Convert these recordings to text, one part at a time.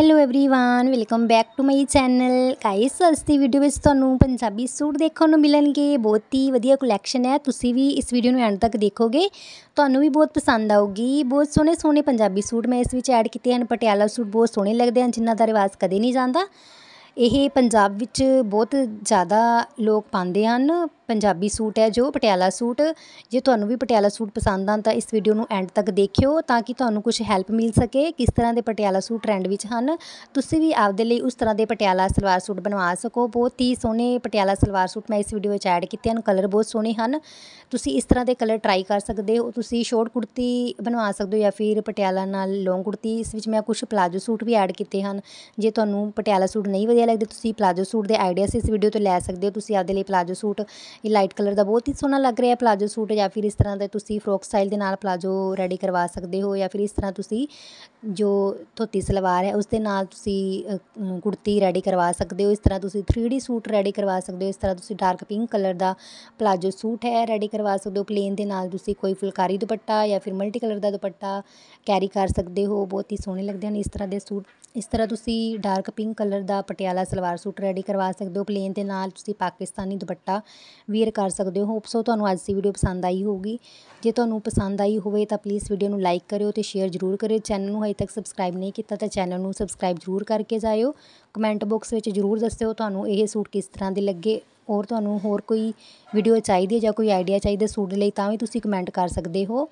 hello everyone welcome back to my channel guys ਅੱਜ ਦੀ video ਵਿੱਚ ਤੁਹਾਨੂੰ ਪੰਜਾਬੀ ਸੂਟ ਦੇਖਣ ਨੂੰ ਮਿਲਣਗੇ ਬਹੁਤ ਹੀ ਵਧੀਆ ਕਲੈਕਸ਼ਨ ਹੈ ਤੁਸੀਂ ਵੀ ਇਸ ਵੀਡੀਓ ਨੂੰ ਐਂਡ ਤੱਕ ਦੇਖੋਗੇ ਤੁਹਾਨੂੰ ਵੀ ਬਹੁਤ ਪਸੰਦ ਆਊਗੀ ਬਹੁਤ ਸੋਹਣੇ ਸੋਹਣੇ ਪੰਜਾਬੀ ਸੂਟ ਮੈਂ ਇਸ ਵਿੱਚ ਐਡ ਕੀਤੇ ਹਨ ਪਟਿਆਲਾ ਸੂਟ ਬਹੁਤ ਸੋਹਣੇ ਲੱਗਦੇ ਹਨ ਜਿਨ੍ਹਾਂ ਦਾ ਰਿਵਾਜ ਕਦੇ ਨਹੀਂ ਜਾਂਦਾ ਇਹ ਪੰਜਾਬ ਵਿੱਚ ਬਹੁਤ ਜ਼ਿਆਦਾ ਲੋਕ ਪਾਉਂਦੇ ਹਨ ਪੰਜਾਬੀ ਸੂਟ ਹੈ ਜੋ ਪਟਿਆਲਾ ਸੂਟ ਜੇ ਤੁਹਾਨੂੰ ਵੀ ਪਟਿਆਲਾ ਸੂਟ ਪਸੰਦ ਆਨ ਤਾਂ ਇਸ ਵੀਡੀਓ ਨੂੰ ਐਂਡ ਤੱਕ ਦੇਖਿਓ ਤਾਂ ਕਿ ਤੁਹਾਨੂੰ ਕੁਝ ਹੈਲਪ ਮਿਲ ਸਕੇ ਕਿਸ ਤਰ੍ਹਾਂ ਦੇ ਪਟਿਆਲਾ ਸੂਟ ਟ੍ਰੈਂਡ ਵਿੱਚ ਹਨ ਤੁਸੀਂ ਵੀ ਆਪਦੇ ਲਈ ਉਸ ਤਰ੍ਹਾਂ ਦੇ ਪਟਿਆਲਾ ਸਲਵਾਰ ਸੂਟ ਬਣਵਾ ਸਕੋ ਬਹੁਤ ਹੀ ਸੋਹਣੇ ਪਟਿਆਲਾ ਸਲਵਾਰ ਸੂਟ ਮੈਂ ਇਸ ਵੀਡੀਓ ਵਿੱਚ ਐਡ ਕੀਤੇ ਹਨ ਕਲਰ ਬਹੁਤ ਸੋਹਣੇ ਹਨ ਤੁਸੀਂ ਇਸ ਤਰ੍ਹਾਂ ਦੇ ਕਲਰ ਟਰਾਈ ਕਰ ਸਕਦੇ ਹੋ ਤੁਸੀਂ ਸ਼ੋਰਟ ਕੁੜਤੀ ਬਣਵਾ ਸਕਦੇ ਹੋ ਜਾਂ ਫਿਰ ਪਟਿਆਲਾ ਨਾਲ ਲੌਂਗ ਕੁੜਤੀ ਇਸ ਵਿੱਚ ਮੈਂ ਕੁਝ ਪਲਾਜੋ ਸੂਟ ਵੀ ਐਡ ਕੀਤੇ ਹਨ ਜੇ ਤੁਹਾਨੂੰ ਪਟਿਆਲਾ ਸੂਟ ਨਹੀਂ ਵਧੀਆ ਲੱਗਦੇ ਤੁਸੀਂ ਪਲਾਜੋ ਸੂਟ ਦੇ ਆਈਡੀਆਸ ਇਸ ਵੀਡੀਓ ਤੋਂ ਲੈ ਸਕਦੇ ਹੋ ਤੁਸੀਂ ਆਪਦੇ ਲਈ ਪਲਾਜੋ ਸੂਟ ਇਹ ਲਾਈਟ ਕਲਰ ਦਾ ਬਹੁਤ ਹੀ ਸੋਹਣਾ ਲੱਗ ਰਿਹਾ ਪਲਾਜੋ ਸੂਟ ਜਾਂ ਫਿਰ ਇਸ ਤਰ੍ਹਾਂ ਦਾ ਤੁਸੀਂ ਫਰੋਕ ਸਟਾਈਲ ਦੇ ਨਾਲ ਪਲਾਜੋ ਰੈਡੀ ਕਰਵਾ ਸਕਦੇ ਹੋ ਜਾਂ ਫਿਰ ਇਸ ਤਰ੍ਹਾਂ ਤੁਸੀਂ ਜੋ ਧੋਤੀ ਸਲਵਾਰ ਹੈ ਉਸ ਦੇ ਨਾਲ ਤੁਸੀਂ ਕੁੜਤੀ ਰੈਡੀ ਕਰਵਾ ਸਕਦੇ ਹੋ ਇਸ ਤਰ੍ਹਾਂ ਤੁਸੀਂ 3D ਸੂਟ ਰੈਡੀ ਕਰਵਾ ਸਕਦੇ ਹੋ ਇਸ ਤਰ੍ਹਾਂ ਤੁਸੀਂ ਡਾਰਕ ਪਿੰਕ ਕਲਰ ਦਾ ਪਲਾਜੋ ਸੂਟ ਹੈ ਰੈਡੀ ਕਰਵਾ ਸਕਦੇ ਹੋ ਪਲੇਨ ਦੇ ਨਾਲ ਤੁਸੀਂ ਕੋਈ ਫੁਲਕਾਰੀ ਦੁਪੱਟਾ ਜਾਂ ਫਿਰ ਮਲਟੀ ਕਲਰ ਦਾ ਦੁਪੱਟਾ ਕੈਰੀ ਕਰ ਸਕਦੇ ਹੋ ਬਹੁਤ ਹੀ ਸੋਹਣੇ ਲੱਗਦੇ ਹਨ ਇਸ ਤਰ੍ਹਾਂ ਦੇ ਸੂਟ ਇਸ ਤਰ੍ਹਾਂ ਤੁਸੀਂ ਡਾਰਕ ਪਿੰਕ ਕਲਰ ਦਾ ਪਟਿਆਲਾ ਸਲਵਾਰ ਸੂਟ ਰੈਡੀ ਕਰਵਾ ਸਕਦੇ ਹੋ ਪਲੇਨ ਦੇ ਨਾਲ ਤੁਸੀਂ ਪਾਕਿਸਤਾਨੀ ਦੁਪੱਟਾ ਵੀਅਰ ਕਰ ਸਕਦੇ ਹੋ ਹੋਪਸੋ ਸੋ ਤੁਹਾਨੂੰ ਅੱਜ ਦੀ ਵੀਡੀਓ ਪਸੰਦ ਆਈ ਹੋਊਗੀ ਜੇ ਤੁਹਾਨੂੰ ਪਸੰਦ ਆਈ ਹੋਵੇ ਤਾਂ ਪਲੀਜ਼ ਵੀਡੀਓ ਨੂੰ ਲਾਈਕ ਕਰਿਓ ਤੇ ਸ਼ੇਅਰ ਜ਼ਰੂਰ ਕਰਿਓ ਚੈਨਲ ਨੂੰ ਹਜੇ ਤੱਕ ਸਬਸਕ੍ਰਾਈਬ ਨਹੀਂ ਕੀਤਾ ਤਾਂ ਚੈਨਲ ਨੂੰ ਸਬਸਕ੍ਰਾਈਬ ਜ਼ਰੂਰ ਕਰਕੇ ਜਾਇਓ ਕਮੈਂਟ ਬਾਕਸ ਵਿੱਚ ਜ਼ਰੂਰ ਦੱਸਿਓ ਤੁਹਾਨੂੰ ਇਹ ਸੂਟ ਕਿਸ ਤਰ੍ਹਾਂ ਦੇ ਲੱਗੇ ਔਰ ਤੁਹਾਨੂੰ ਹੋਰ ਕੋਈ ਵੀਡੀਓ ਚਾਹੀਦੀ ਹੈ ਜਾਂ ਕੋਈ ਆਈਡੀਆ ਚਾਹੀਦਾ ਸੂਟ ਲਈ ਤਾਂ ਵੀ ਤੁਸੀਂ ਕਮੈਂਟ ਕਰ ਸਕਦੇ ਹੋ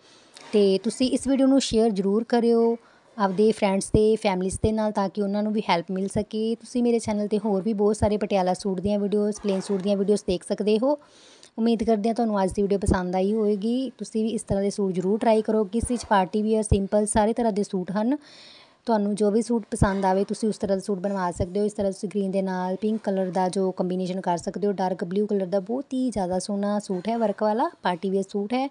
ਤੇ ਤੁਸੀਂ ਇਸ ਵੀਡੀਓ ਨੂੰ ਸ਼ੇਅਰ ਜ਼ਰੂਰ ਕਰਿਓ ਆਪਦੇ ਫਰੈਂਡਸ ਤੇ ਫੈਮਲੀਜ਼ ਦੇ ਨਾਲ ਤਾਂ ਕਿ ਉਹਨਾਂ ਨੂੰ ਵੀ ਹੈਲਪ ਮਿਲ ਸਕੇ ਤੁਸੀਂ ਮੇਰੇ ਚੈਨਲ 'ਤੇ ਹੋਰ ਵੀ ਬਹੁਤ ਸਾਰੇ ਪਟਿਆਲਾ ਸੂਟ ਦੀਆਂ ਵੀਡੀਓਜ਼ ਪਲੇਨ ਸੂਟ ਦੀਆਂ ਵੀਡੀਓਜ਼ ਦੇਖ ਸਕਦੇ ਹੋ ਉਮੀਦ ਕਰਦੇ ਹਾਂ ਤੁਹਾਨੂੰ ਅੱਜ ਦੀ ਵੀਡੀਓ ਪਸੰਦ ਆਈ ਹੋਵੇਗੀ ਤੁਸੀਂ ਵੀ ਇਸ ਤਰ੍ਹਾਂ ਦੇ ਸੂਟ ਜ਼ਰੂਰ ਟਰਾਈ ਕਰੋ ਕਿਸੇ ਵਿੱਚ ਪਾਰਟੀ ਵੀਅਰ ਸਿੰਪਲ ਸਾਰੇ ਤਰ੍ਹਾਂ ਦੇ ਸੂਟ ਹਨ ਤੁਹਾਨੂੰ ਜੋ ਵੀ ਸੂਟ ਪਸੰਦ ਆਵੇ ਤੁਸੀਂ ਉਸ ਤਰ੍ਹਾਂ ਦਾ ਸੂਟ ਬਣਵਾ ਸਕਦੇ ਹੋ ਇਸ ਤਰ੍ਹਾਂ ਤੁਸੀਂ ਗ੍ਰੀਨ ਦੇ ਨਾਲ ਪਿੰਕ ਕਲਰ ਦਾ ਜੋ ਕੰਬੀਨੇਸ਼ਨ ਕਰ ਸਕਦੇ ਹੋ ਡਾਰਕ ਬਲੂ ਕਲਰ ਦਾ ਬਹੁਤ ਹੀ ਜ਼ਿਆਦਾ ਸੋਹਣਾ ਸੂਟ ਹੈ ਵਰਕ ਵਾਲਾ ਪਾਰਟੀ ਵੇਅਰ ਸੂਟ ਹੈ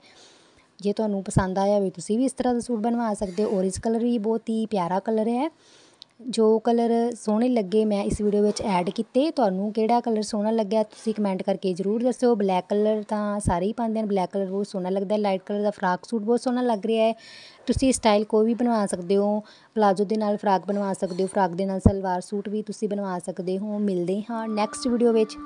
ਜੇ ਤੁਹਾਨੂੰ ਪਸੰਦ ਆਇਆ ਹੋਵੇ ਤੁਸੀਂ ਵੀ ਇਸ ਤਰ੍ਹਾਂ ਦਾ ਸੂਟ ਬਣਵਾ ਸਕਦੇ ਹੋ ਔਰੇਂਜ ਕਲਰ ਵੀ ਬਹੁਤ ਹੀ ਪਿਆਰਾ ਕਲਰ ਹੈ ਜੋ ਕਲਰ ਸੋਹਣੇ ਲੱਗੇ ਮੈਂ ਇਸ ਵੀਡੀਓ ਵਿੱਚ ਐਡ ਕੀਤੇ ਤੁਹਾਨੂੰ ਕਿਹੜਾ ਕਲਰ ਸੋਹਣਾ ਲੱਗਿਆ ਤੁਸੀਂ ਕਮੈਂਟ ਕਰਕੇ ਜ਼ਰੂਰ ਦੱਸਿਓ ਬਲੈਕ ਕਲਰ ਤਾਂ ਸਾਰੇ ਹੀ ਪਾਉਂਦੇ ਨੇ ਬਲੈਕ ਕਲਰ ਬਹੁਤ ਸੋਹਣਾ ਲੱਗਦਾ ਲਾਈਟ ਕਲਰ ਦਾ ਫਰਾਕ ਸੂਟ ਬਹੁਤ ਸੋਹਣਾ ਲੱਗ ਰਿਹਾ ਹੈ ਤੁਸੀਂ ਸਟਾਈਲ ਕੋਈ ਵੀ ਬਣਵਾ ਸਕਦੇ ਹੋ ਪਲਾਜ਼ੋ ਦੇ ਨਾਲ ਫਰਾਕ ਬਣਵਾ ਸਕਦੇ ਹੋ ਫਰਾਕ ਦੇ ਨਾਲ ਸਲਵਾਰ ਸੂਟ ਵੀ ਤੁਸੀਂ ਬਣਵਾ ਸਕਦੇ ਹੋ ਮਿਲਦੇ ਹਾਂ ਨੈਕਸਟ ਵੀਡੀਓ ਵਿੱਚ